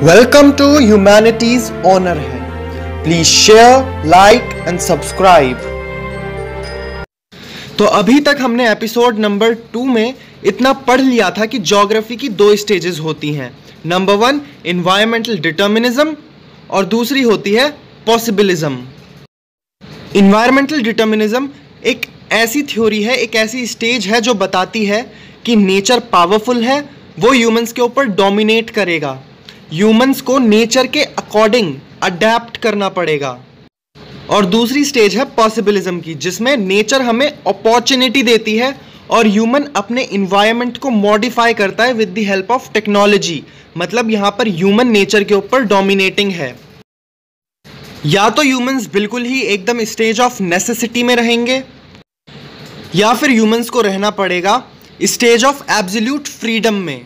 welcome to humanities honour है please share like and subscribe तो अभी तक हमने एपिसोड नंबर टू में इतना पढ़ लिया था कि जोग्राफी की दो स्टेजेस होती हैं नंबर वन इन्वायरमेंटल डिटर्मिनिज्म और दूसरी होती है पॉसिबिलिज्म इन्वायरमेंटल डिटर्मिनिज्म एक ऐसी थ्योरी है एक ऐसी स्टेज है जो बताती है कि नेचर पावरफुल है वो ह्यूमंस के ऊपर डोमिनेट करेगा ह्यूमंस को नेचर के अकॉर्डिंग अडेप्ट करना पड़ेगा और दूसरी स्टेज है पॉसिबिलिज्म की जिसमें नेचर हमें अपॉर्चुनिटी देती है और ह्यूमन अपने इन्वायरमेंट को मॉडिफाई करता है with the help of technology मतलब यहाँ पर ह्यूमन नेचर के ऊपर डोमिनेटिंग है या तो ह्यूमंस बिल्कुल ही एकदम स्टेज ऑफ नेसेसिटी में रहेंगे या फिर ह्यूमंस को रहना पड़ेगा स्टेज ऑफ एब्सोल्यूट फ्रीडम में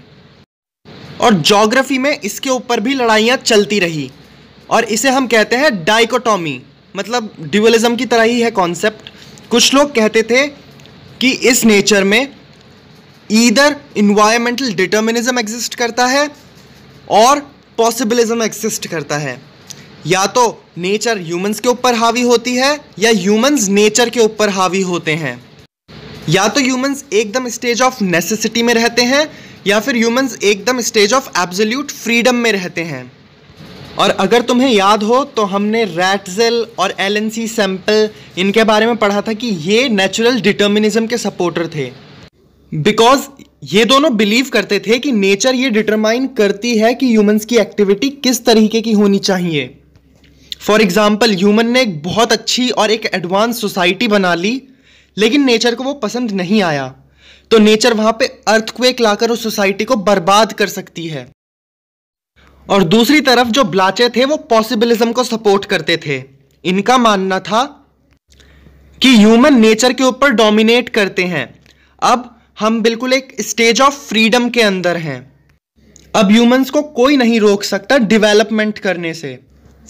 और जोग्राफी में इसके ऊपर भी लड़ाइयाँ चलती रही और इसे हम कहते हैं डाइकोटॉमी मतलब ड्यूअलिज्म की तरह ही है कॉन्सेप्ट कुछ लोग कहते थे कि इस नेचर में ईदर इन्वायरमेंटल डिटर्मिनिज्म एग्जिस्ट करता है और पॉसिबिलिज्म एग्जिस्ट करता है या तो नेचर ह्यूमंस के ऊपर हावी होती है या ह्यूमंस नेचर के ऊपर हावी होते हैं या तो ह्यूमंस एकदम स्टेज ऑफ नेसेसिटी में रहते हैं या फिर ह्यूमंस एकदम स्टेज ऑफ एब्जोल्यूट फ्रीडम में रहते हैं और अगर तुम्हें याद हो तो हमने रैटजेल और एल एन सी सैम्पल इनके बारे में पढ़ा था कि ये नेचुरल डिटर्मिनिज्म के सपोर्टर थे बिकॉज ये दोनों बिलीव करते थे कि नेचर ये डिटरमाइन करती है कि ह्यूमंस की एक्टिविटी किस तरीके की होनी चाहिए फॉर एग्जाम्पल ह्यूमन ने एक बहुत अच्छी और एक एडवांस सोसाइटी बना ली लेकिन नेचर को वो पसंद नहीं आया तो नेचर वहां पे अर्थक्वेक लाकर उस सोसाइटी को बर्बाद कर सकती है और दूसरी तरफ जो ब्लाचे थे वो पॉसिबिलिज्म को सपोर्ट करते थे इनका मानना था कि ह्यूमन नेचर के ऊपर डोमिनेट करते हैं अब हम बिल्कुल एक स्टेज ऑफ फ्रीडम के अंदर हैं अब ह्यूमंस को कोई नहीं रोक सकता डेवलपमेंट करने से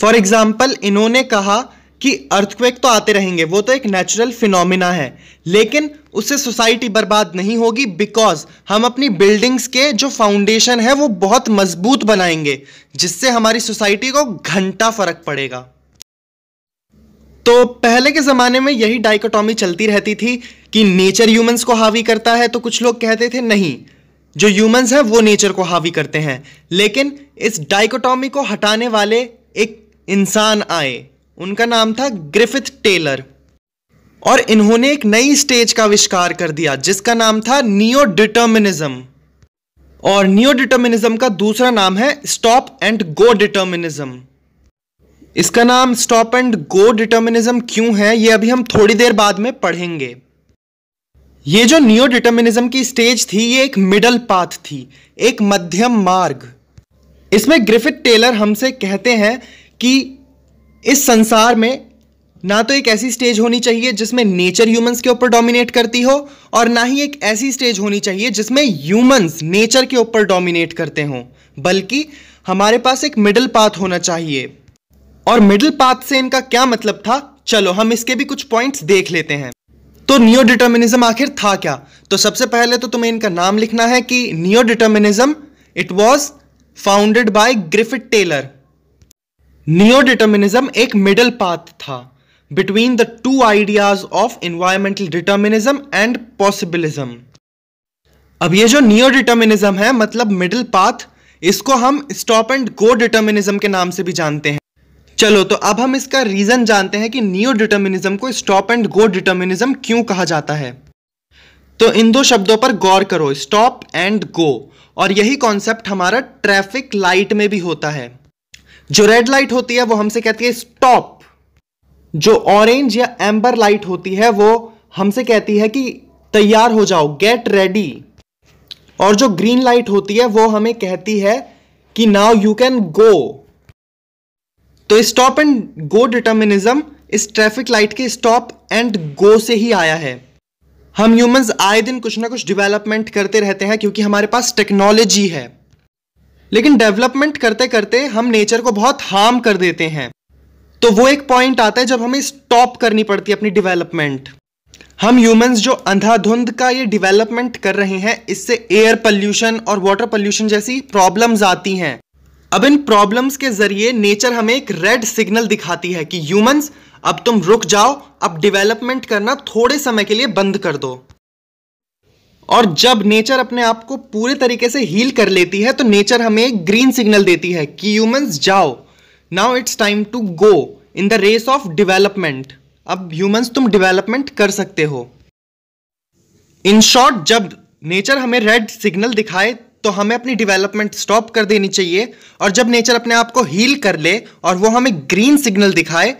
फॉर एग्जाम्पल इन्होंने कहा कि अर्थक्वेक तो आते रहेंगे वो तो एक नेचुरल फिनोमिना है लेकिन उससे सोसाइटी बर्बाद नहीं होगी बिकॉज हम अपनी बिल्डिंग्स के जो फाउंडेशन है वो बहुत मजबूत बनाएंगे जिससे हमारी सोसाइटी को घंटा फर्क पड़ेगा तो पहले के ज़माने में यही डाइकोटॉमी चलती रहती थी कि नेचर ह्यूमंस को हावी करता है तो कुछ लोग कहते थे नहीं जो ह्यूमंस हैं वो नेचर को हावी करते हैं लेकिन इस डाइकोटॉमी को हटाने वाले एक इंसान आए उनका नाम था ग्रिफिथ टेलर और इन्होंने एक नई स्टेज का आविष्कार कर दिया जिसका नाम था नियो डिटर्मिनिज्म और नियो डिटर्मिनिज्म का दूसरा नाम है स्टॉप एंड गो डिटर्मिनिज्म इसका नाम स्टॉप एंड गो डिटर्मिनिज्म क्यों है ये अभी हम थोड़ी देर बाद में पढ़ेंगे ये जो नियो डिटर्मिनिज्म की स्टेज थी ये एक मिडल पाथ थी एक मध्यम मार्ग इसमें ग्रिफिथ टेलर हमसे कहते हैं कि इस संसार में ना तो एक ऐसी स्टेज होनी चाहिए जिसमें नेचर ह्यूमंस के ऊपर डोमिनेट करती हो और ना ही एक ऐसी स्टेज होनी चाहिए जिसमें ह्यूमंस नेचर के ऊपर डोमिनेट करते हों बल्कि हमारे पास एक मिडिल पाथ होना चाहिए और मिडिल पाथ से इनका क्या मतलब था चलो हम इसके भी कुछ पॉइंट्स देख लेते हैं तो नियो डिटर्मिनिज्म आखिर था क्या तो सबसे पहले तो तुम्हें इनका नाम लिखना है कि neo determinism it was founded by Griffith Taylor neo determinism एक मिडल पाथ था between the two ideas of environmental determinism and possibilism अब ये जो नियो डिटर्मिनिज्म है मतलब मिडल पाथ इसको हम स्टॉप एंड गो डिटर्मिनिज्म के नाम से भी जानते हैं चलो तो अब हम इसका रीज़न जानते हैं कि नियो डिटर्मिनिज्म को स्टॉप एंड गो डिटर्मिनिज्म क्यों कहा जाता है तो इन दो शब्दों पर गौर करो स्टॉप एंड गो और यही कॉन्सेप्ट हमारा ट्रैफिक लाइट में भी होता है जो रेड लाइट होती है वो हमसे कहती है स्टॉप जो ऑरेंज या एम्बर लाइट होती है वो हमसे कहती है कि तैयार हो जाओ गेट रेडी और जो ग्रीन लाइट होती है वो हमें कहती है कि नाउ यू कैन गो तो स्टॉप एंड गो डिटर्मिनिज्म इस ट्रैफिक लाइट के स्टॉप एंड गो से ही आया है हम ह्यूमंस आए दिन कुछ ना कुछ डेवलपमेंट करते रहते हैं क्योंकि हमारे पास टेक्नोलॉजी है लेकिन डेवलपमेंट करते करते हम नेचर को बहुत हार्म कर देते हैं तो वो एक पॉइंट आता है जब हमें स्टॉप करनी पड़ती है अपनी डेवलपमेंट हम ह्यूमंस जो अंधाधुंध का ये डेवलपमेंट कर रहे हैं इससे एयर पोल्यूशन और वाटर पोल्यूशन जैसी प्रॉब्लम्स आती हैं अब इन प्रॉब्लम्स के जरिए नेचर हमें एक रेड सिग्नल दिखाती है कि ह्यूमंस अब तुम रुक जाओ अब डेवलपमेंट करना थोड़े समय के लिए बंद कर दो और जब नेचर अपने आप को पूरे तरीके से हील कर लेती है तो नेचर हमें एक ग्रीन सिग्नल देती है कि ह्यूमंस जाओ now it's time to go in the race of development अब ह्यूमंस तुम डिवेलपमेंट कर सकते हो इन शॉर्ट जब नेचर हमें रेड सिग्नल दिखाए तो हमें अपनी डिवेलपमेंट स्टॉप कर देनी चाहिए और जब नेचर अपने आप को हील कर ले और वो हमें ग्रीन सिग्नल दिखाए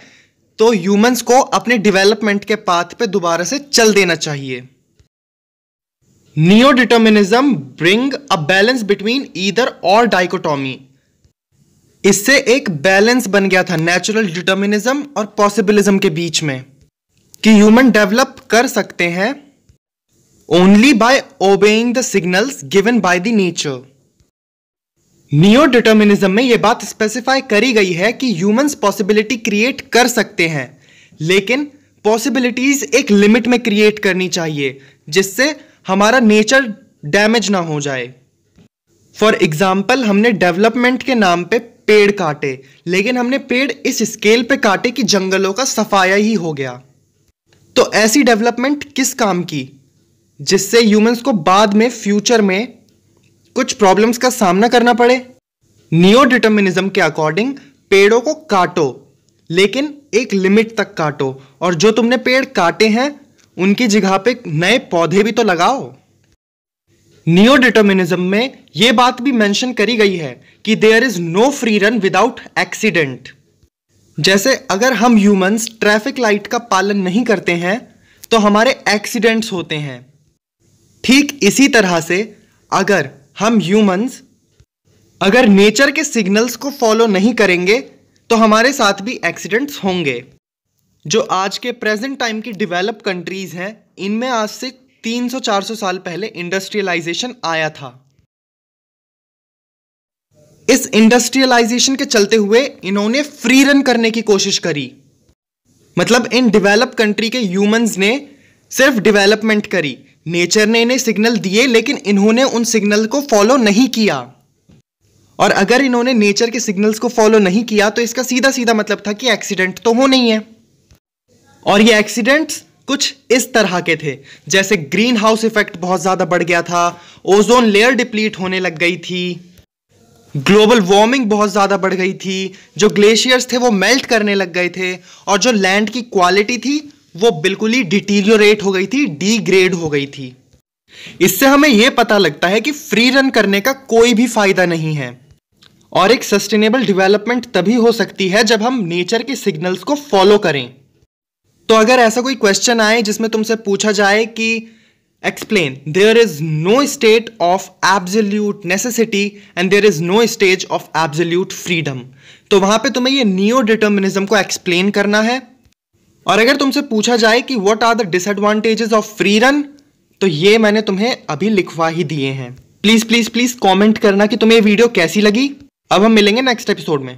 तो ह्यूमंस को अपने डिवेलपमेंट के पाथ पे दोबारा से चल देना चाहिए determinism bring a balance between either और डाइकोटॉमी इससे एक बैलेंस बन गया था नेचुरल डिटर्मिनिज्म और पॉसिबिलिज्म के बीच में कि ह्यूमन डेवलप कर सकते हैं only by obeying the signals given by the nature neo determinism में यह बात स्पेसिफाई करी गई है कि ह्यूमंस पॉसिबिलिटी क्रिएट कर सकते हैं लेकिन पॉसिबिलिटीज एक लिमिट में क्रिएट करनी चाहिए जिससे हमारा नेचर डैमेज ना हो जाए फॉर एग्ज़ाम्पल हमने डेवलपमेंट के नाम पे पेड़ काटे लेकिन हमने पेड़ इस स्केल पे काटे कि जंगलों का सफाया ही हो गया तो ऐसी डेवलपमेंट किस काम की जिससे ह्यूमंस को बाद में फ्यूचर में कुछ प्रॉब्लम्स का सामना करना पड़े नियो डिटर्मिनिज्म के अकॉर्डिंग पेड़ों को काटो लेकिन एक लिमिट तक काटो और जो तुमने पेड़ काटे हैं उनकी जगह पे नए पौधे भी तो लगाओ नियो डिटर्मिनिज्म में यह बात भी मेंशन करी गई है कि there is no free run without accident जैसे अगर हम ह्यूमंस ट्रैफिक लाइट का पालन नहीं करते हैं तो हमारे एक्सीडेंट्स होते हैं ठीक इसी तरह से अगर हम ह्यूमंस अगर नेचर के सिग्नल्स को फॉलो नहीं करेंगे तो हमारे साथ भी एक्सीडेंट्स होंगे जो आज के प्रेजेंट टाइम की डेवलप कंट्रीज़ हैं इनमें आज से 300-400 साल पहले इंडस्ट्रियलाइजेशन आया था इस इंडस्ट्रियलाइजेशन के चलते हुए इन्होंने फ्री रन करने की कोशिश करी मतलब इन डेवलप कंट्री के ह्यूमंस ने सिर्फ डेवलपमेंट करी नेचर ने इन्हें सिग्नल दिए लेकिन इन्होंने उन सिग्नल को फॉलो नहीं किया और अगर इन्होंने नेचर के सिग्नल्स को फॉलो नहीं किया तो इसका सीधा सीधा मतलब था कि एक्सीडेंट तो हो नहीं है और ये एक्सीडेंट्स कुछ इस तरह के थे जैसे ग्रीन हाउस इफेक्ट बहुत ज़्यादा बढ़ गया था ओजोन लेयर डिप्लीट होने लग गई थी ग्लोबल वार्मिंग बहुत ज़्यादा बढ़ गई थी जो ग्लेशियर्स थे वो मेल्ट करने लग गए थे और जो लैंड की क्वालिटी थी वो बिल्कुल ही डिटीरियोरेट हो गई थी डीग्रेड हो गई थी इससे हमें यह पता लगता है कि फ्री रन करने का कोई भी फायदा नहीं है और एक सस्टेनेबल डेवलपमेंट तभी हो सकती है जब हम नेचर के सिग्नल्स को फॉलो करें तो अगर ऐसा कोई क्वेश्चन आए जिसमें तुमसे पूछा जाए कि explain there is no state of absolute necessity and there is no stage of absolute freedom तो वहां पे तुम्हें ये नियो डिटर्मिनिज्म को एक्सप्लेन करना है और अगर तुमसे पूछा जाए कि what are the disadvantages of free run तो ये मैंने तुम्हें अभी लिखवा ही दिए हैं प्लीज प्लीज प्लीज कमेंट करना कि तुम्हें ये वीडियो कैसी लगी अब हम मिलेंगे नेक्स्ट एपिसोड में